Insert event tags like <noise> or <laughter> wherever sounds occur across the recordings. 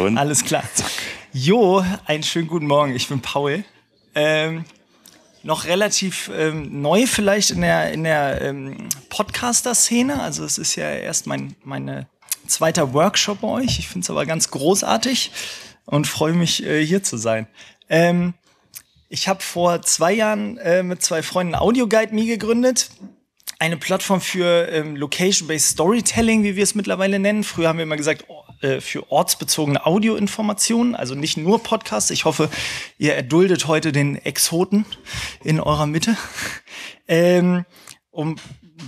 Und Alles klar. Zack. Jo, einen schönen guten Morgen. Ich bin Paul. Ähm, noch relativ ähm, neu vielleicht in der, in der ähm, Podcaster-Szene. Also es ist ja erst mein meine zweiter Workshop bei euch. Ich finde es aber ganz großartig und freue mich, äh, hier zu sein. Ähm, ich habe vor zwei Jahren äh, mit zwei Freunden AudioGuide.me gegründet eine Plattform für ähm, Location-Based Storytelling, wie wir es mittlerweile nennen. Früher haben wir immer gesagt, oh, äh, für ortsbezogene Audioinformationen, also nicht nur Podcasts. Ich hoffe, ihr erduldet heute den Exoten in eurer Mitte. Ähm, um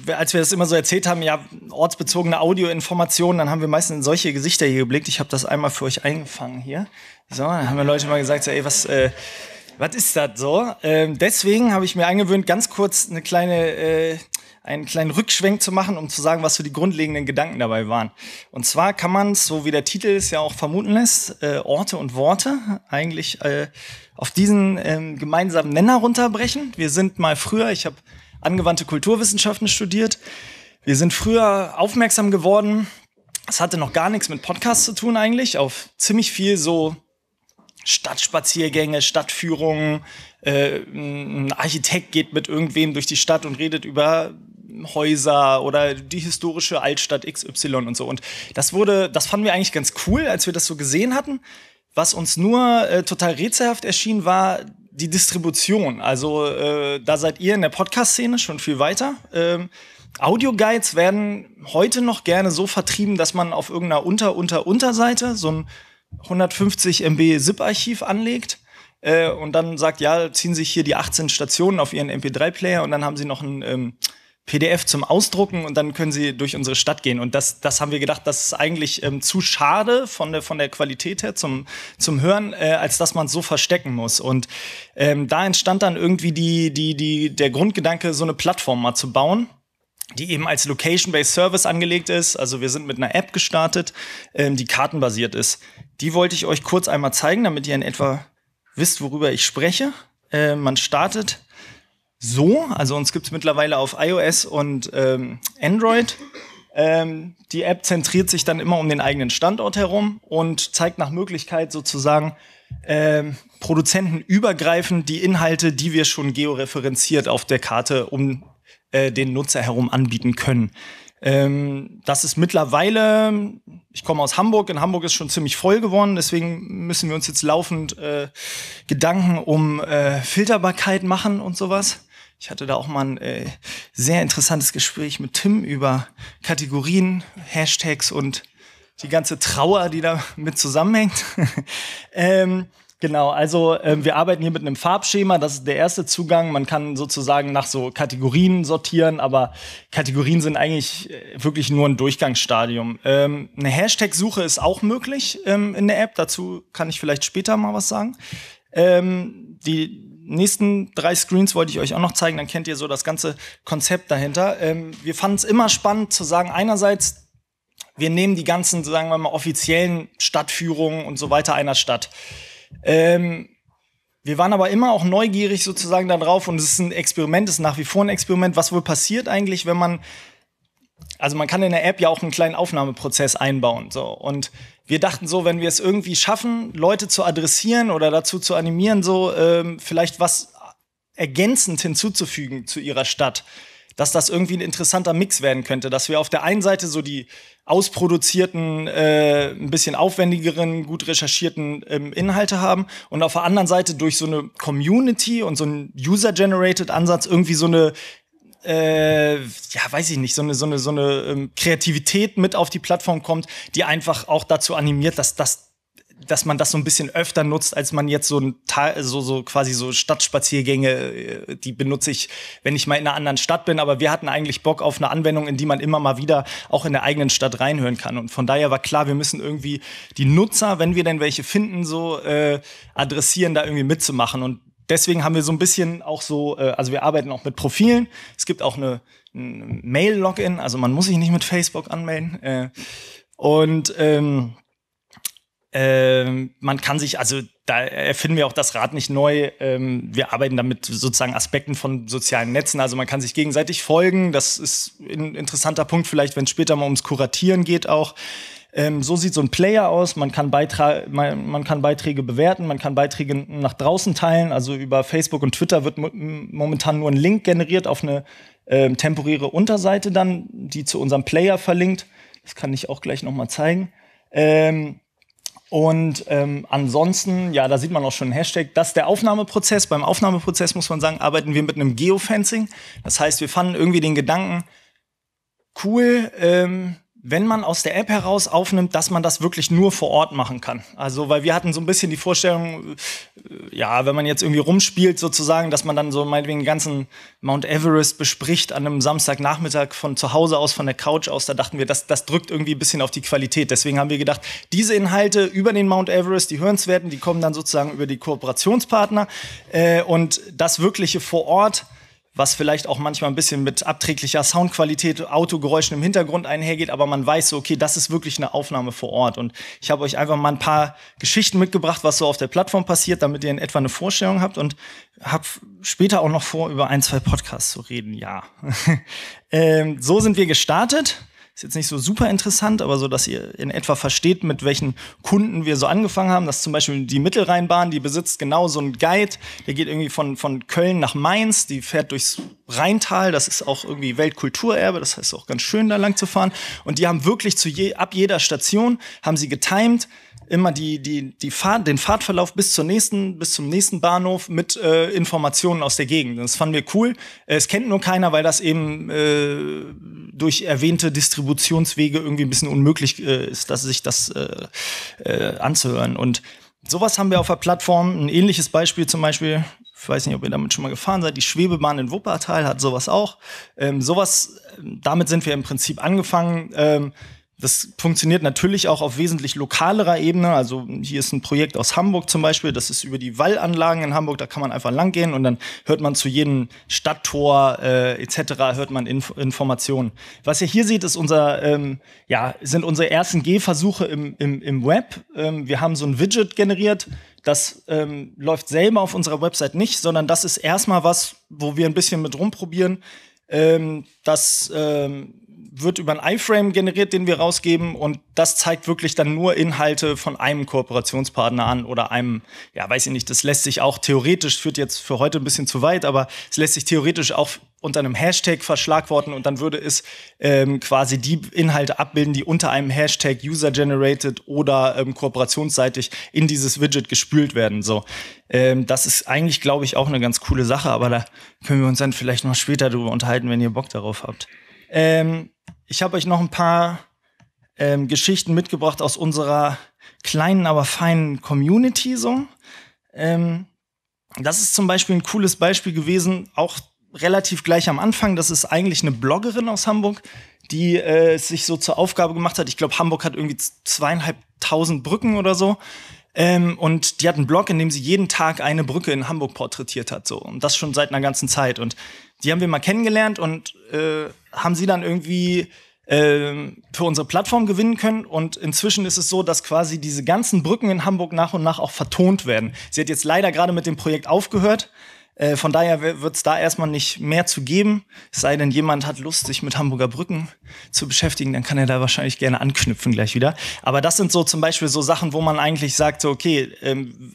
als wir das immer so erzählt haben, ja, ortsbezogene Audioinformationen, dann haben wir meistens in solche Gesichter hier geblickt. Ich habe das einmal für euch eingefangen hier. So, dann haben wir Leute mal gesagt, so, ey, was, äh, was ist das so? Ähm, deswegen habe ich mir angewöhnt, ganz kurz eine kleine äh, einen kleinen Rückschwenk zu machen, um zu sagen, was so die grundlegenden Gedanken dabei waren. Und zwar kann man es, so wie der Titel es ja auch vermuten lässt, äh, Orte und Worte eigentlich äh, auf diesen ähm, gemeinsamen Nenner runterbrechen. Wir sind mal früher, ich habe angewandte Kulturwissenschaften studiert, wir sind früher aufmerksam geworden. Es hatte noch gar nichts mit Podcasts zu tun eigentlich, auf ziemlich viel so Stadtspaziergänge, Stadtführungen. Äh, ein Architekt geht mit irgendwem durch die Stadt und redet über Häuser oder die historische Altstadt XY und so. Und das wurde, das fanden wir eigentlich ganz cool, als wir das so gesehen hatten. Was uns nur äh, total rätselhaft erschien, war die Distribution. Also äh, da seid ihr in der Podcast-Szene schon viel weiter. Ähm, Audio-Guides werden heute noch gerne so vertrieben, dass man auf irgendeiner Unter-, Unter-, Unterseite so ein 150 MB ZIP-Archiv anlegt äh, und dann sagt, ja, ziehen sich hier die 18 Stationen auf ihren MP3-Player und dann haben sie noch ein ähm, PDF zum Ausdrucken und dann können sie durch unsere Stadt gehen. Und das, das haben wir gedacht, das ist eigentlich ähm, zu schade von der, von der Qualität her zum, zum Hören, äh, als dass man so verstecken muss. Und ähm, da entstand dann irgendwie die, die, die, der Grundgedanke, so eine Plattform mal zu bauen die eben als Location-Based Service angelegt ist. Also wir sind mit einer App gestartet, ähm, die kartenbasiert ist. Die wollte ich euch kurz einmal zeigen, damit ihr in etwa wisst, worüber ich spreche. Äh, man startet so. Also uns gibt es mittlerweile auf iOS und ähm, Android. Ähm, die App zentriert sich dann immer um den eigenen Standort herum und zeigt nach Möglichkeit sozusagen ähm, Produzenten übergreifend die Inhalte, die wir schon georeferenziert auf der Karte um äh, den Nutzer herum anbieten können. Ähm, das ist mittlerweile, ich komme aus Hamburg, in Hamburg ist schon ziemlich voll geworden, deswegen müssen wir uns jetzt laufend äh, Gedanken um äh, Filterbarkeit machen und sowas. Ich hatte da auch mal ein äh, sehr interessantes Gespräch mit Tim über Kategorien, Hashtags und die ganze Trauer, die da mit zusammenhängt. <laughs> ähm, Genau, also äh, wir arbeiten hier mit einem Farbschema, das ist der erste Zugang. Man kann sozusagen nach so Kategorien sortieren, aber Kategorien sind eigentlich äh, wirklich nur ein Durchgangsstadium. Ähm, eine Hashtag-Suche ist auch möglich ähm, in der App, dazu kann ich vielleicht später mal was sagen. Ähm, die nächsten drei Screens wollte ich euch auch noch zeigen, dann kennt ihr so das ganze Konzept dahinter. Ähm, wir fanden es immer spannend zu sagen, einerseits, wir nehmen die ganzen, sagen wir mal, offiziellen Stadtführungen und so weiter einer Stadt. Ähm, wir waren aber immer auch neugierig sozusagen darauf und es ist ein Experiment, es ist nach wie vor ein Experiment, was wohl passiert eigentlich, wenn man also man kann in der App ja auch einen kleinen Aufnahmeprozess einbauen. So. Und wir dachten so, wenn wir es irgendwie schaffen, Leute zu adressieren oder dazu zu animieren, so ähm, vielleicht was ergänzend hinzuzufügen zu ihrer Stadt, dass das irgendwie ein interessanter Mix werden könnte, dass wir auf der einen Seite so die ausproduzierten, äh, ein bisschen aufwendigeren, gut recherchierten ähm, Inhalte haben und auf der anderen Seite durch so eine Community und so einen User-Generated-Ansatz irgendwie so eine äh, ja, weiß ich nicht, so eine, so eine, so eine ähm, Kreativität mit auf die Plattform kommt, die einfach auch dazu animiert, dass das dass man das so ein bisschen öfter nutzt, als man jetzt so ein Teil, so, so quasi so Stadtspaziergänge, äh, die benutze ich, wenn ich mal in einer anderen Stadt bin. Aber wir hatten eigentlich Bock auf eine Anwendung, in die man immer mal wieder auch in der eigenen Stadt reinhören kann. Und von daher war klar, wir müssen irgendwie die Nutzer, wenn wir denn welche finden, so äh, adressieren, da irgendwie mitzumachen. Und deswegen haben wir so ein bisschen auch so, äh, also wir arbeiten auch mit Profilen. Es gibt auch eine, eine Mail-Login, also man muss sich nicht mit Facebook anmelden. Äh, und ähm, ähm, man kann sich, also da erfinden wir auch das Rad nicht neu. Ähm, wir arbeiten damit sozusagen Aspekten von sozialen Netzen. Also man kann sich gegenseitig folgen. Das ist ein interessanter Punkt vielleicht, wenn es später mal ums Kuratieren geht auch. Ähm, so sieht so ein Player aus. Man kann, man, man, kann Beiträge bewerten, man kann Beiträge nach draußen teilen. Also über Facebook und Twitter wird momentan nur ein Link generiert auf eine ähm, temporäre Unterseite dann, die zu unserem Player verlinkt. Das kann ich auch gleich nochmal zeigen. Ähm, und ähm, ansonsten, ja, da sieht man auch schon einen Hashtag. Das ist der Aufnahmeprozess. Beim Aufnahmeprozess muss man sagen, arbeiten wir mit einem Geofencing. Das heißt, wir fanden irgendwie den Gedanken, cool, ähm, wenn man aus der App heraus aufnimmt, dass man das wirklich nur vor Ort machen kann. Also, weil wir hatten so ein bisschen die Vorstellung, äh, ja, wenn man jetzt irgendwie rumspielt sozusagen, dass man dann so meinetwegen den ganzen Mount Everest bespricht an einem Samstagnachmittag von zu Hause aus, von der Couch aus, da dachten wir, das, das drückt irgendwie ein bisschen auf die Qualität. Deswegen haben wir gedacht, diese Inhalte über den Mount Everest, die hörenswerten, die kommen dann sozusagen über die Kooperationspartner äh, und das Wirkliche vor Ort was vielleicht auch manchmal ein bisschen mit abträglicher Soundqualität, Autogeräuschen im Hintergrund einhergeht, aber man weiß so, okay, das ist wirklich eine Aufnahme vor Ort. Und ich habe euch einfach mal ein paar Geschichten mitgebracht, was so auf der Plattform passiert, damit ihr in etwa eine Vorstellung habt und habe später auch noch vor, über ein, zwei Podcasts zu reden, ja. <laughs> ähm, so sind wir gestartet. Ist jetzt nicht so super interessant, aber so, dass ihr in etwa versteht, mit welchen Kunden wir so angefangen haben. Das ist zum Beispiel die Mittelrheinbahn, die besitzt genau so einen Guide. Der geht irgendwie von, von Köln nach Mainz, die fährt durchs Rheintal. Das ist auch irgendwie Weltkulturerbe. Das heißt auch ganz schön, da lang zu fahren. Und die haben wirklich zu je, ab jeder Station haben sie getimed immer die, die, die Fahrt, den Fahrtverlauf bis zur nächsten, bis zum nächsten Bahnhof mit äh, Informationen aus der Gegend. Das fanden wir cool. Es kennt nur keiner, weil das eben äh, durch erwähnte Distributionswege irgendwie ein bisschen unmöglich äh, ist, dass sich das äh, äh, anzuhören. Und sowas haben wir auf der Plattform. Ein ähnliches Beispiel zum Beispiel, ich weiß nicht, ob ihr damit schon mal gefahren seid, die Schwebebahn in Wuppertal hat sowas auch. Ähm, sowas, damit sind wir im Prinzip angefangen. Ähm, das funktioniert natürlich auch auf wesentlich lokalerer Ebene. Also hier ist ein Projekt aus Hamburg zum Beispiel. Das ist über die Wallanlagen in Hamburg. Da kann man einfach langgehen und dann hört man zu jedem Stadttor äh, etc. hört man Inf Informationen. Was ihr hier seht, ist unser ähm, ja sind unsere ersten Gehversuche im, im, im Web. Ähm, wir haben so ein Widget generiert. Das ähm, läuft selber auf unserer Website nicht, sondern das ist erstmal was, wo wir ein bisschen mit rumprobieren. Ähm, das ähm, wird über einen iFrame generiert, den wir rausgeben und das zeigt wirklich dann nur Inhalte von einem Kooperationspartner an oder einem, ja, weiß ich nicht, das lässt sich auch theoretisch, führt jetzt für heute ein bisschen zu weit, aber es lässt sich theoretisch auch unter einem Hashtag verschlagworten und dann würde es ähm, quasi die Inhalte abbilden, die unter einem Hashtag user-generated oder ähm, kooperationsseitig in dieses Widget gespült werden. So, ähm, das ist eigentlich, glaube ich, auch eine ganz coole Sache, aber da können wir uns dann vielleicht noch später drüber unterhalten, wenn ihr Bock darauf habt. Ähm, ich habe euch noch ein paar ähm, Geschichten mitgebracht aus unserer kleinen, aber feinen Community so. Ähm, das ist zum Beispiel ein cooles Beispiel gewesen, auch relativ gleich am Anfang. Das ist eigentlich eine Bloggerin aus Hamburg, die äh, sich so zur Aufgabe gemacht hat. Ich glaube, Hamburg hat irgendwie zweieinhalbtausend Brücken oder so. Ähm, und die hat einen Blog, in dem sie jeden Tag eine Brücke in Hamburg porträtiert hat, so. Und das schon seit einer ganzen Zeit. Und die haben wir mal kennengelernt und äh, haben sie dann irgendwie äh, für unsere Plattform gewinnen können. Und inzwischen ist es so, dass quasi diese ganzen Brücken in Hamburg nach und nach auch vertont werden. Sie hat jetzt leider gerade mit dem Projekt aufgehört. Äh, von daher wird es da erstmal nicht mehr zu geben. Es sei denn, jemand hat Lust, sich mit Hamburger Brücken zu beschäftigen, dann kann er da wahrscheinlich gerne anknüpfen gleich wieder. Aber das sind so zum Beispiel so Sachen, wo man eigentlich sagt, so, okay, ähm,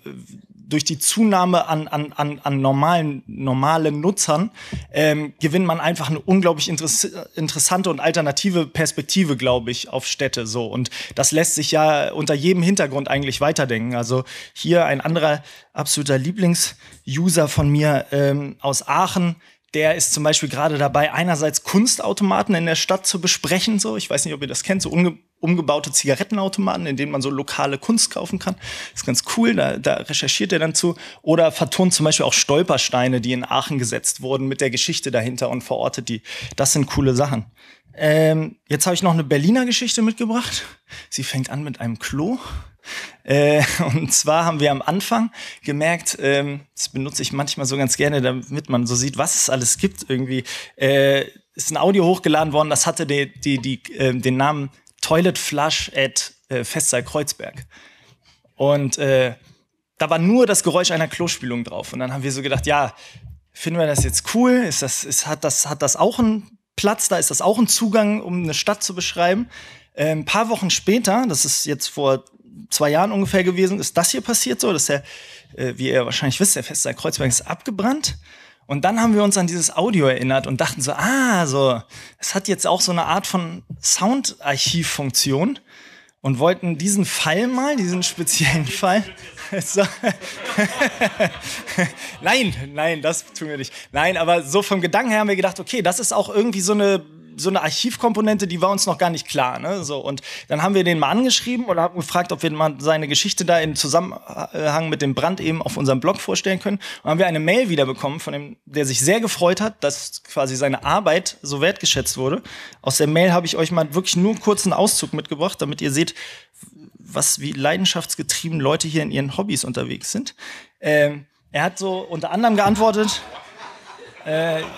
durch die Zunahme an, an, an, an normalen, normalen Nutzern ähm, gewinnt man einfach eine unglaublich interess interessante und alternative Perspektive, glaube ich, auf Städte. So. Und das lässt sich ja unter jedem Hintergrund eigentlich weiterdenken. Also hier ein anderer absoluter Lieblings-User von mir ähm, aus Aachen, der ist zum Beispiel gerade dabei, einerseits Kunstautomaten in der Stadt zu besprechen. So, ich weiß nicht, ob ihr das kennt, so unge umgebaute Zigarettenautomaten, in denen man so lokale Kunst kaufen kann. Das ist ganz cool, da, da recherchiert er dann zu. Oder vertont zum Beispiel auch Stolpersteine, die in Aachen gesetzt wurden, mit der Geschichte dahinter und verortet die. Das sind coole Sachen. Ähm, jetzt habe ich noch eine Berliner Geschichte mitgebracht. Sie fängt an mit einem Klo. Äh, und zwar haben wir am Anfang gemerkt, ähm, das benutze ich manchmal so ganz gerne, damit man so sieht, was es alles gibt irgendwie. Äh, ist ein Audio hochgeladen worden, das hatte die, die, die, äh, den Namen Toilet Flush at äh, Festsaal Kreuzberg. Und äh, da war nur das Geräusch einer Klospülung drauf. Und dann haben wir so gedacht, ja, finden wir das jetzt cool? Ist das, ist, hat, das, hat das auch einen Platz? Da ist das auch ein Zugang, um eine Stadt zu beschreiben. Äh, ein paar Wochen später, das ist jetzt vor zwei Jahren ungefähr gewesen, ist das hier passiert so, dass der, äh, wie ihr wahrscheinlich wisst, der Festsaal Kreuzberg ist abgebrannt. Und dann haben wir uns an dieses Audio erinnert und dachten so, ah, so, es hat jetzt auch so eine Art von Soundarchivfunktion und wollten diesen Fall mal, diesen speziellen Fall. <laughs> <laughs> nein, nein, das tun wir nicht. Nein, aber so vom Gedanken her haben wir gedacht, okay, das ist auch irgendwie so eine so eine Archivkomponente, die war uns noch gar nicht klar. Ne? So, und dann haben wir den mal angeschrieben oder haben gefragt, ob wir mal seine Geschichte da im Zusammenhang mit dem Brand eben auf unserem Blog vorstellen können. Und haben wir eine Mail wiederbekommen von dem, der sich sehr gefreut hat, dass quasi seine Arbeit so wertgeschätzt wurde. Aus der Mail habe ich euch mal wirklich nur einen kurzen Auszug mitgebracht, damit ihr seht, was wie leidenschaftsgetrieben Leute hier in ihren Hobbys unterwegs sind. Ähm, er hat so unter anderem geantwortet. Äh, <laughs>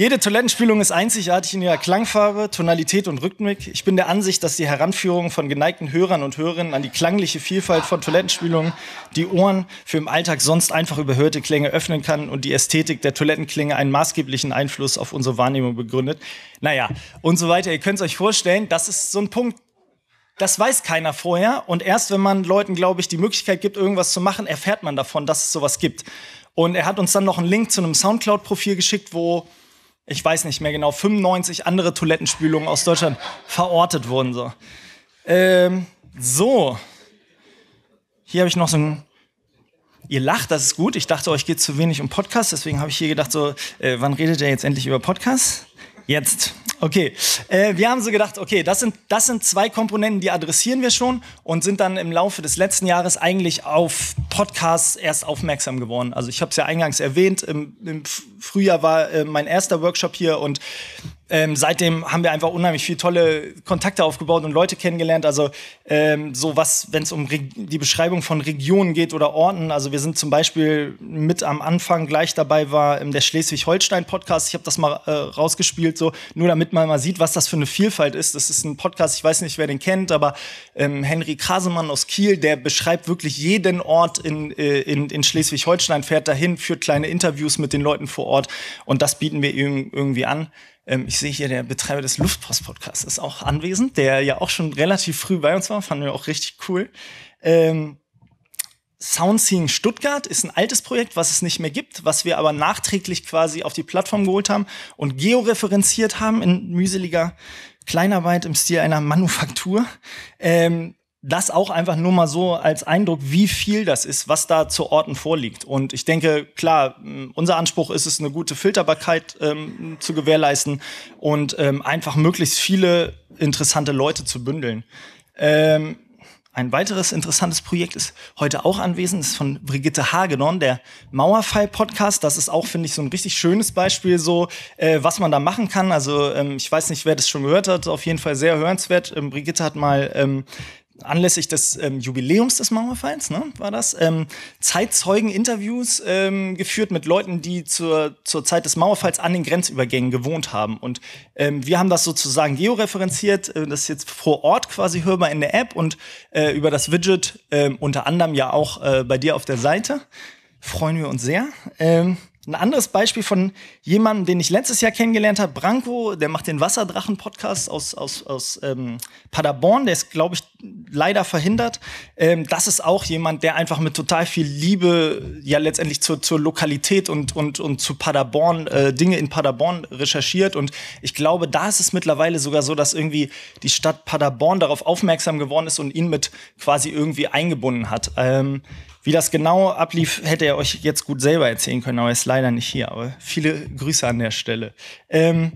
Jede Toilettenspülung ist einzigartig in ihrer Klangfarbe, Tonalität und Rhythmik. Ich bin der Ansicht, dass die Heranführung von geneigten Hörern und Hörerinnen an die klangliche Vielfalt von Toilettenspülungen die Ohren für im Alltag sonst einfach überhörte Klänge öffnen kann und die Ästhetik der Toilettenklinge einen maßgeblichen Einfluss auf unsere Wahrnehmung begründet. Naja, und so weiter. Ihr könnt es euch vorstellen, das ist so ein Punkt, das weiß keiner vorher. Und erst wenn man Leuten, glaube ich, die Möglichkeit gibt, irgendwas zu machen, erfährt man davon, dass es sowas gibt. Und er hat uns dann noch einen Link zu einem Soundcloud-Profil geschickt, wo ich weiß nicht mehr genau, 95 andere Toilettenspülungen aus Deutschland verortet wurden. So. Ähm, so. Hier habe ich noch so ein. Ihr lacht, das ist gut. Ich dachte, euch geht zu wenig um Podcasts, deswegen habe ich hier gedacht, so, äh, wann redet ihr jetzt endlich über Podcasts? Jetzt. Okay, äh, wir haben so gedacht, okay, das sind, das sind zwei Komponenten, die adressieren wir schon und sind dann im Laufe des letzten Jahres eigentlich auf Podcasts erst aufmerksam geworden. Also ich habe es ja eingangs erwähnt, im, im Frühjahr war äh, mein erster Workshop hier und ähm, seitdem haben wir einfach unheimlich viele tolle Kontakte aufgebaut und Leute kennengelernt. Also ähm, so was, wenn es um Re die Beschreibung von Regionen geht oder Orten. Also wir sind zum Beispiel mit am Anfang gleich dabei war ähm, der Schleswig-Holstein-Podcast. Ich habe das mal äh, rausgespielt, so nur damit man mal sieht, was das für eine Vielfalt ist. Das ist ein Podcast, ich weiß nicht, wer den kennt, aber ähm, Henry Krasemann aus Kiel, der beschreibt wirklich jeden Ort in, äh, in, in Schleswig-Holstein, fährt dahin, führt kleine Interviews mit den Leuten vor Ort und das bieten wir ihm irgendwie an. Ähm, ich sehe hier, der Betreiber des Luftpost-Podcasts ist auch anwesend, der ja auch schon relativ früh bei uns war, fanden wir auch richtig cool. Ähm, Soundseeing Stuttgart ist ein altes Projekt, was es nicht mehr gibt, was wir aber nachträglich quasi auf die Plattform geholt haben und georeferenziert haben in mühseliger Kleinarbeit im Stil einer Manufaktur. Ähm, das auch einfach nur mal so als Eindruck, wie viel das ist, was da zu Orten vorliegt. Und ich denke, klar, unser Anspruch ist es, eine gute Filterbarkeit ähm, zu gewährleisten und ähm, einfach möglichst viele interessante Leute zu bündeln. Ähm, ein weiteres interessantes Projekt ist heute auch anwesend, ist von Brigitte Hagedorn, der Mauerfall-Podcast. Das ist auch, finde ich, so ein richtig schönes Beispiel, so äh, was man da machen kann. Also ähm, ich weiß nicht, wer das schon gehört hat, auf jeden Fall sehr hörenswert. Ähm, Brigitte hat mal ähm, anlässlich des ähm, Jubiläums des Mauerfalls, ne, war das, ähm, Zeitzeugen-Interviews ähm, geführt mit Leuten, die zur, zur Zeit des Mauerfalls an den Grenzübergängen gewohnt haben. Und ähm, wir haben das sozusagen georeferenziert, äh, das ist jetzt vor Ort quasi hörbar in der App und äh, über das Widget äh, unter anderem ja auch äh, bei dir auf der Seite. Freuen wir uns sehr. Ähm, ein anderes Beispiel von jemandem, den ich letztes Jahr kennengelernt habe, Branko, der macht den Wasserdrachen-Podcast aus, aus, aus ähm, Paderborn, der ist, glaube ich, leider verhindert. Ähm, das ist auch jemand, der einfach mit total viel Liebe ja letztendlich zur, zur Lokalität und, und, und zu Paderborn, äh, Dinge in Paderborn recherchiert. Und ich glaube, da ist es mittlerweile sogar so, dass irgendwie die Stadt Paderborn darauf aufmerksam geworden ist und ihn mit quasi irgendwie eingebunden hat. Ähm, wie das genau ablief, hätte er euch jetzt gut selber erzählen können, aber er ist leider nicht hier. Aber viele Grüße an der Stelle. Ähm,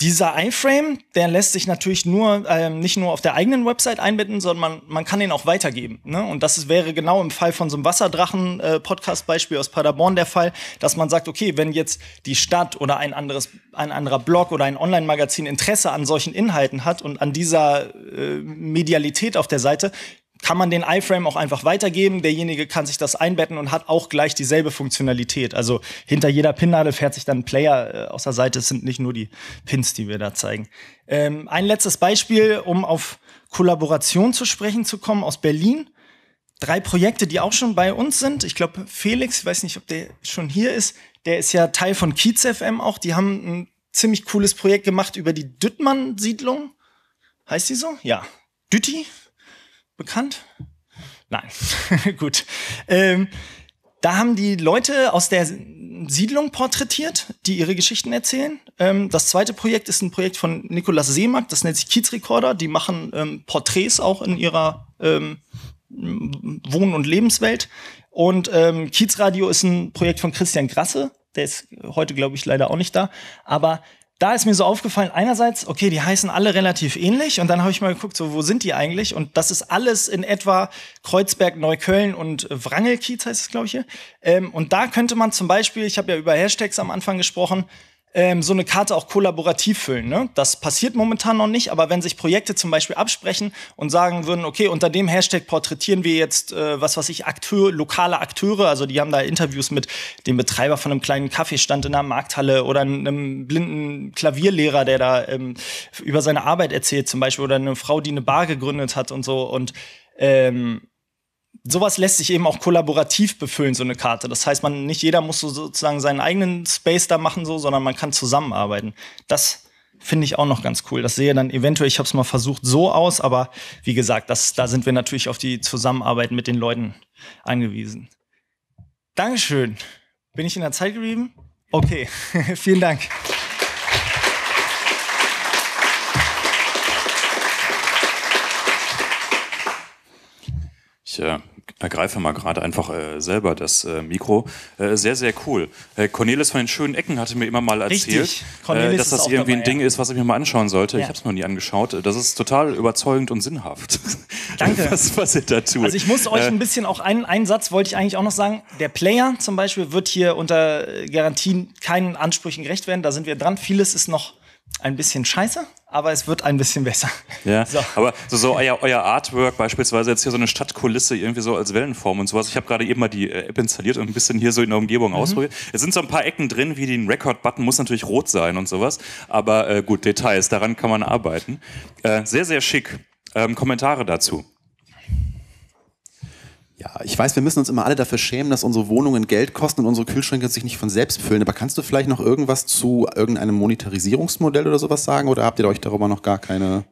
dieser iFrame, der lässt sich natürlich nur ähm, nicht nur auf der eigenen Website einbinden, sondern man, man kann ihn auch weitergeben. Ne? Und das wäre genau im Fall von so einem Wasserdrachen-Podcast-Beispiel äh, aus Paderborn der Fall, dass man sagt, okay, wenn jetzt die Stadt oder ein anderes, ein anderer Blog oder ein Online-Magazin Interesse an solchen Inhalten hat und an dieser äh, Medialität auf der Seite, kann man den iFrame auch einfach weitergeben. Derjenige kann sich das einbetten und hat auch gleich dieselbe Funktionalität. Also hinter jeder Pinnadel fährt sich dann ein Player äh, aus der Seite. Es sind nicht nur die Pins, die wir da zeigen. Ähm, ein letztes Beispiel, um auf Kollaboration zu sprechen zu kommen, aus Berlin. Drei Projekte, die auch schon bei uns sind. Ich glaube, Felix, ich weiß nicht, ob der schon hier ist, der ist ja Teil von Kiez FM auch. Die haben ein ziemlich cooles Projekt gemacht über die Düttmann-Siedlung. Heißt die so? Ja. Dütti? bekannt? Nein, <laughs> gut. Ähm, da haben die Leute aus der Siedlung porträtiert, die ihre Geschichten erzählen. Ähm, das zweite Projekt ist ein Projekt von Nikolaus Seemack, das nennt sich Kiezrekorder. Die machen ähm, Porträts auch in ihrer ähm, Wohn- und Lebenswelt. Und ähm, Kiezradio ist ein Projekt von Christian Grasse, der ist heute, glaube ich, leider auch nicht da. Aber da ist mir so aufgefallen, einerseits, okay, die heißen alle relativ ähnlich und dann habe ich mal geguckt, so, wo sind die eigentlich? Und das ist alles in etwa Kreuzberg, Neukölln und äh, Wrangelkiez heißt es, glaube ich hier. Ähm, und da könnte man zum Beispiel, ich habe ja über Hashtags am Anfang gesprochen, ähm, so eine Karte auch kollaborativ füllen. Ne? Das passiert momentan noch nicht, aber wenn sich Projekte zum Beispiel absprechen und sagen würden, okay, unter dem Hashtag porträtieren wir jetzt, äh, was weiß ich, Akteur, lokale Akteure, also die haben da Interviews mit dem Betreiber von einem kleinen Kaffeestand in einer Markthalle oder einem blinden Klavierlehrer, der da ähm, über seine Arbeit erzählt zum Beispiel oder eine Frau, die eine Bar gegründet hat und so und ähm, sowas lässt sich eben auch kollaborativ befüllen, so eine Karte. Das heißt, man nicht jeder muss so sozusagen seinen eigenen Space da machen, so, sondern man kann zusammenarbeiten. Das finde ich auch noch ganz cool. Das sehe dann eventuell, ich habe es mal versucht, so aus, aber wie gesagt, das, da sind wir natürlich auf die Zusammenarbeit mit den Leuten angewiesen. Dankeschön. Bin ich in der Zeit geblieben? Okay, <laughs> vielen Dank. ich äh, ergreife mal gerade einfach äh, selber das äh, Mikro. Äh, sehr, sehr cool. Äh, Cornelis von den schönen Ecken hatte mir immer mal erzählt, äh, dass das irgendwie dabei, ein Ding ja. ist, was ich mir mal anschauen sollte. Ja. Ich habe es noch nie angeschaut. Das ist total überzeugend und sinnhaft. <laughs> Danke. <laughs> was, was ihr da tut. Also ich muss euch äh, ein bisschen auch einen, einen Satz wollte ich eigentlich auch noch sagen. Der Player zum Beispiel wird hier unter äh, Garantien keinen Ansprüchen gerecht werden. Da sind wir dran. Vieles ist noch ein bisschen scheiße aber es wird ein bisschen besser. Ja, so. aber so, so euer, euer, Artwork beispielsweise jetzt hier so eine Stadtkulisse irgendwie so als Wellenform und sowas. Ich habe gerade eben mal die äh, App installiert und ein bisschen hier so in der Umgebung mhm. ausprobiert. Es sind so ein paar Ecken drin, wie den Record-Button muss natürlich rot sein und sowas, aber äh, gut, Details, daran kann man arbeiten. Äh, sehr, sehr schick. Ähm, Kommentare dazu. Ja, ich weiß, wir müssen uns immer alle dafür schämen, dass unsere Wohnungen Geld kosten und unsere Kühlschränke sich nicht von selbst füllen. Aber kannst du vielleicht noch irgendwas zu irgendeinem Monetarisierungsmodell oder sowas sagen? Oder habt ihr euch darüber noch gar keine?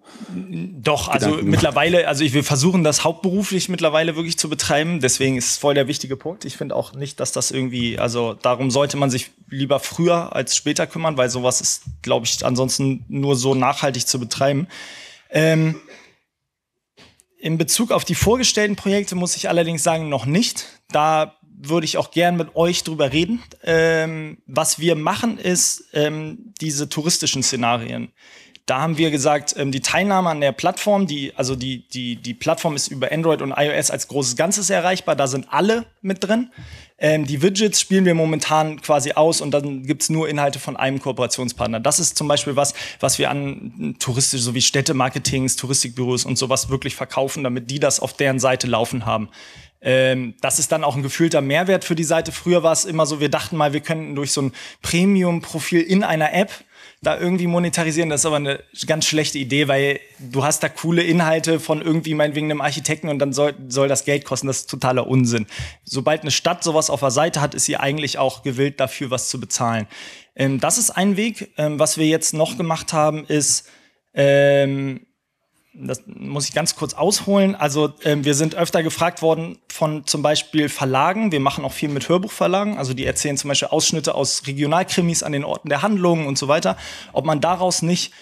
Doch, also gemacht? mittlerweile, also ich, wir versuchen das hauptberuflich mittlerweile wirklich zu betreiben. Deswegen ist es voll der wichtige Punkt. Ich finde auch nicht, dass das irgendwie, also darum sollte man sich lieber früher als später kümmern, weil sowas ist, glaube ich, ansonsten nur so nachhaltig zu betreiben. Ähm, in Bezug auf die vorgestellten Projekte muss ich allerdings sagen, noch nicht. Da würde ich auch gern mit euch drüber reden. Ähm, was wir machen, ist ähm, diese touristischen Szenarien. Da haben wir gesagt, ähm, die Teilnahme an der Plattform, die, also die, die, die Plattform ist über Android und iOS als großes Ganzes erreichbar, da sind alle mit drin. Ähm, die Widgets spielen wir momentan quasi aus und dann gibt's nur Inhalte von einem Kooperationspartner. Das ist zum Beispiel was, was wir an touristische, so wie Städtemarketings, Touristikbüros und sowas wirklich verkaufen, damit die das auf deren Seite laufen haben. Ähm, das ist dann auch ein gefühlter Mehrwert für die Seite. Früher war es immer so, wir dachten mal, wir könnten durch so ein Premium-Profil in einer App da irgendwie monetarisieren. Das ist aber eine ganz schlechte Idee, weil du hast da coole Inhalte von irgendwie meinetwegen einem Architekten und dann soll, soll das Geld kosten. Das ist totaler Unsinn. Sobald eine Stadt sowas auf der Seite hat, ist sie eigentlich auch gewillt dafür, was zu bezahlen. Ähm, das ist ein Weg. Ähm, was wir jetzt noch gemacht haben, ist, ähm, das muss ich ganz kurz ausholen. Also ähm, wir sind öfter gefragt worden von zum Beispiel Verlagen. Wir machen auch viel mit Hörbuchverlagen. Also die erzählen zum Beispiel Ausschnitte aus Regionalkrimis an den Orten der Handlungen und so weiter. Ob man daraus nicht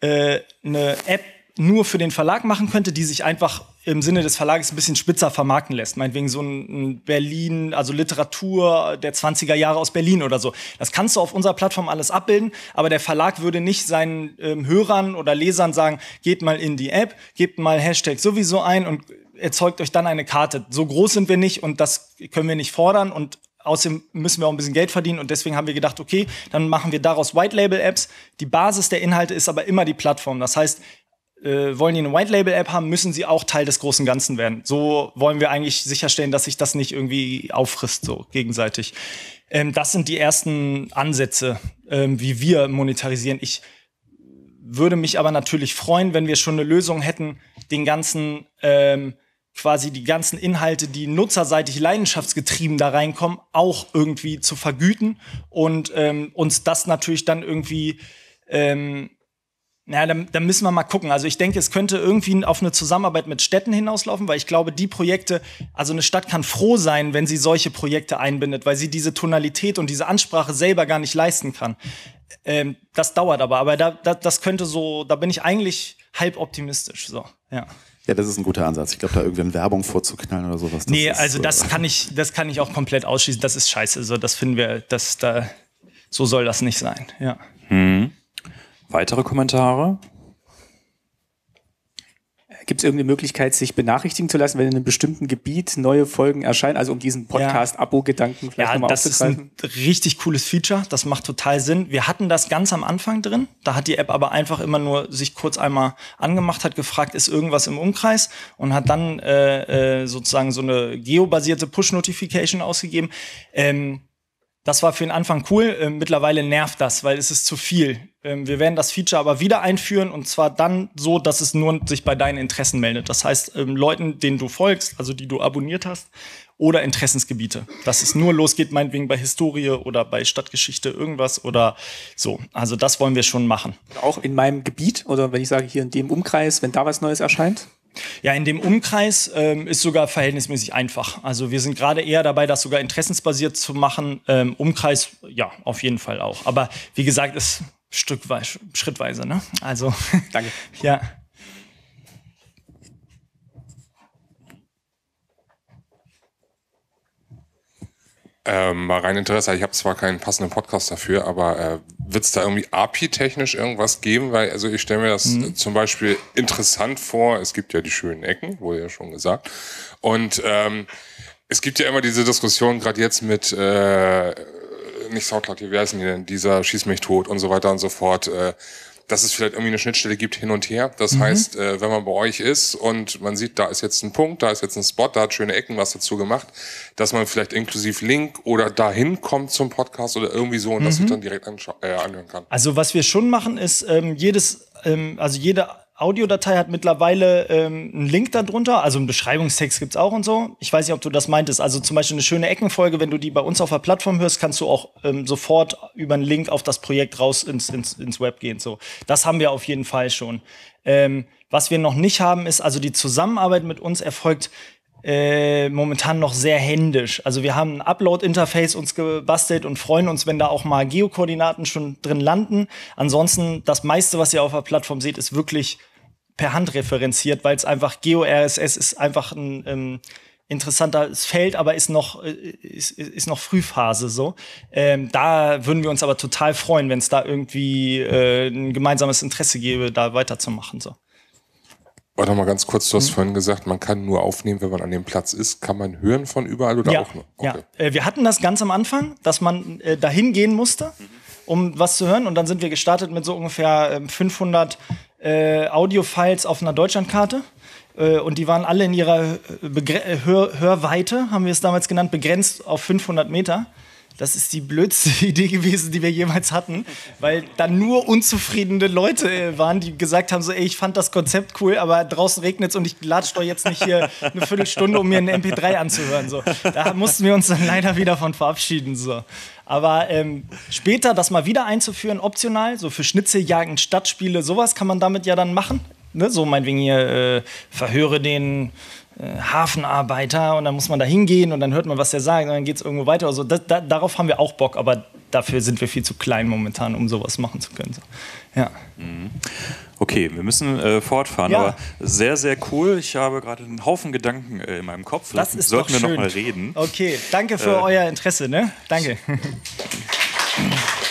äh, eine App nur für den Verlag machen könnte, die sich einfach im Sinne des Verlages ein bisschen spitzer vermarkten lässt. Meinetwegen so ein Berlin, also Literatur der 20er Jahre aus Berlin oder so. Das kannst du auf unserer Plattform alles abbilden, aber der Verlag würde nicht seinen ähm, Hörern oder Lesern sagen, geht mal in die App, gebt mal Hashtag sowieso ein und erzeugt euch dann eine Karte. So groß sind wir nicht und das können wir nicht fordern und Außerdem müssen wir auch ein bisschen Geld verdienen und deswegen haben wir gedacht, okay, dann machen wir daraus White Label Apps. Die Basis der Inhalte ist aber immer die Plattform. Das heißt, äh, wollen die eine White Label App haben, müssen sie auch Teil des großen Ganzen werden. So wollen wir eigentlich sicherstellen, dass sich das nicht irgendwie auffrisst, so gegenseitig. Ähm, das sind die ersten Ansätze, ähm, wie wir monetarisieren. Ich würde mich aber natürlich freuen, wenn wir schon eine Lösung hätten, den ganzen ähm, quasi die ganzen Inhalte, die nutzerseitig leidenschaftsgetrieben da reinkommen, auch irgendwie zu vergüten und ähm, uns das natürlich dann irgendwie ähm, na, dann, dann müssen wir mal gucken. Also ich denke, es könnte irgendwie auf eine Zusammenarbeit mit Städten hinauslaufen, weil ich glaube, die Projekte, also eine Stadt kann froh sein, wenn sie solche Projekte einbindet, weil sie diese Tonalität und diese Ansprache selber gar nicht leisten kann. Ähm, das dauert aber, aber da, da, das könnte so, da bin ich eigentlich halb optimistisch. So, ja. Ja, das ist ein guter Ansatz. Ich glaube, da irgendwann Werbung vorzuknallen oder sowas. Das nee, ist, also das äh, kann ich, das kann ich auch komplett ausschließen. Das ist scheiße. So, das finden wir, das da, so soll das nicht sein. Ja. Mhm. Weitere Kommentare? Gibt es irgendeine Möglichkeit, sich benachrichtigen zu lassen, wenn in einem bestimmten Gebiet neue Folgen erscheinen? Also um diesen Podcast-Abo-Gedanken vielleicht ja, nochmal das ist ein richtig cooles Feature. Das macht total Sinn. Wir hatten das ganz am Anfang drin. Da hat die App aber einfach immer nur sich kurz einmal angemacht, hat gefragt, ist irgendwas im Umkreis und hat dann äh, äh, sozusagen so eine geobasierte Push-Notification ausgegeben. Ähm, das war für den Anfang cool. Ähm, mittlerweile nervt das, weil es ist zu viel. Ähm, wir werden das Feature aber wieder einführen und zwar dann so, dass es nur sich bei deinen Interessen meldet. Das heißt, ähm, Leuten, denen du folgst, also die du abonniert hast, oder Interessensgebiete. Dass es nur losgeht, meinetwegen bei Historie oder bei Stadtgeschichte irgendwas oder so. Also das wollen wir schon machen. Auch in meinem Gebiet oder wenn ich sage hier in dem Umkreis, wenn da was Neues erscheint? Ja, in dem Umkreis ähm, ist sogar verhältnismäßig einfach. Also wir sind gerade eher dabei, das sogar interessensbasiert zu machen. Ähm, Umkreis, ja, auf jeden Fall auch. Aber wie gesagt, ist stückweise, schrittweise. Ne? Also, Danke. <laughs> ja. Ähm, mal rein Interesse, ich habe zwar keinen passenden Podcast dafür, aber äh, wird es da irgendwie API-technisch irgendwas geben? Weil, also ich stelle mir das mhm. zum Beispiel interessant vor, es gibt ja die schönen Ecken, wurde ja schon gesagt. Und ähm, es gibt ja immer diese Diskussion, gerade jetzt mit äh, nicht Soundcloud, wie heißen die denn, dieser Schieß mich tot und so weiter und so fort. Äh, dass es vielleicht irgendwie eine Schnittstelle gibt hin und her. Das mhm. heißt, äh, wenn man bei euch ist und man sieht, da ist jetzt ein Punkt, da ist jetzt ein Spot, da hat schöne Ecken was dazu gemacht, dass man vielleicht inklusive Link oder dahin kommt zum Podcast oder irgendwie so und mhm. das sich mhm. dann direkt äh, anhören kann. Also was wir schon machen ist, ähm, jedes, ähm, also jede Audiodatei hat mittlerweile ähm, einen Link darunter, also einen Beschreibungstext gibt's auch und so. Ich weiß nicht, ob du das meintest. Also zum Beispiel eine schöne Eckenfolge, wenn du die bei uns auf der Plattform hörst, kannst du auch ähm, sofort über einen Link auf das Projekt raus ins, ins, ins Web gehen. So, das haben wir auf jeden Fall schon. Ähm, was wir noch nicht haben, ist also die Zusammenarbeit mit uns erfolgt äh, momentan noch sehr händisch. Also wir haben ein Upload-Interface uns gebastelt und freuen uns, wenn da auch mal Geokoordinaten schon drin landen. Ansonsten, das meiste, was ihr auf der Plattform seht, ist wirklich per Hand referenziert, weil es einfach GeoRSS ist einfach ein ähm, interessantes Feld, aber ist noch äh, ist, ist noch Frühphase so. Ähm, da würden wir uns aber total freuen, wenn es da irgendwie äh, ein gemeinsames Interesse gäbe, da weiterzumachen so. Warte mal ganz kurz, du hast mhm. vorhin gesagt, man kann nur aufnehmen, wenn man an dem Platz ist. Kann man hören von überall oder ja, auch nur? Okay. Ja, äh, wir hatten das ganz am Anfang, dass man äh, dahin gehen musste, mhm. um was zu hören. Und dann sind wir gestartet mit so ungefähr äh, 500 äh, Audio-Files auf einer Deutschlandkarte äh, und die waren alle in ihrer äh, Begr äh, Hör Hörweite, haben wir es damals genannt, begrenzt auf 500 Meter das ist die blödste <laughs> Idee gewesen, die wir jemals hatten, weil dann nur unzufriedene Leute äh, waren, die gesagt haben, so, ey, ich fand das Konzept cool, aber draußen regnet es und ich latsche doch jetzt nicht hier eine Viertelstunde, um mir einen MP3 anzuhören. So. Da mussten wir uns dann leider wieder von verabschieden. So. Aber ähm, später das mal wieder einzuführen, optional, so für Schnitzeljagden, Stadtspiele, sowas kann man damit ja dann machen. Ne? So meinetwegen hier, äh, verhöre den äh, Hafenarbeiter und dann muss man da hingehen und dann hört man, was der sagt und dann geht es irgendwo weiter. Also das, da, darauf haben wir auch Bock, aber dafür sind wir viel zu klein momentan, um sowas machen zu können. So. Ja. Mhm. Okay, wir müssen äh, fortfahren, ja. aber sehr, sehr cool. Ich habe gerade einen Haufen Gedanken äh, in meinem Kopf. das ist sollten doch wir nochmal reden. Okay, danke für äh. euer Interesse. Ne? Danke. <laughs>